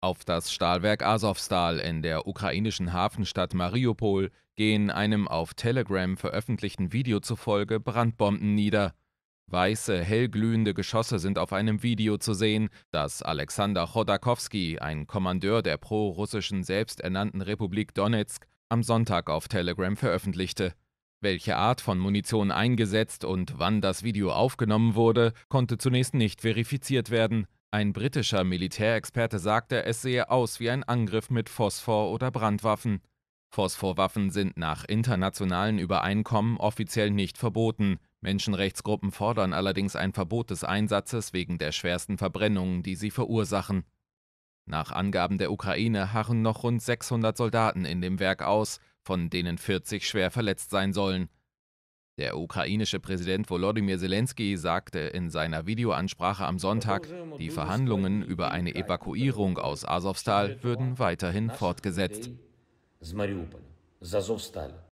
Auf das Stahlwerk Azovstal in der ukrainischen Hafenstadt Mariupol gehen einem auf Telegram veröffentlichten Video zufolge Brandbomben nieder. Weiße, hellglühende Geschosse sind auf einem Video zu sehen, das Alexander Chodakowski, ein Kommandeur der pro-russischen selbsternannten Republik Donetsk, am Sonntag auf Telegram veröffentlichte. Welche Art von Munition eingesetzt und wann das Video aufgenommen wurde, konnte zunächst nicht verifiziert werden. Ein britischer Militärexperte sagte, es sehe aus wie ein Angriff mit Phosphor- oder Brandwaffen. Phosphorwaffen sind nach internationalen Übereinkommen offiziell nicht verboten. Menschenrechtsgruppen fordern allerdings ein Verbot des Einsatzes wegen der schwersten Verbrennungen, die sie verursachen. Nach Angaben der Ukraine harren noch rund 600 Soldaten in dem Werk aus, von denen 40 schwer verletzt sein sollen. Der ukrainische Präsident Volodymyr Zelensky sagte in seiner Videoansprache am Sonntag, die Verhandlungen über eine Evakuierung aus Azovstal würden weiterhin fortgesetzt.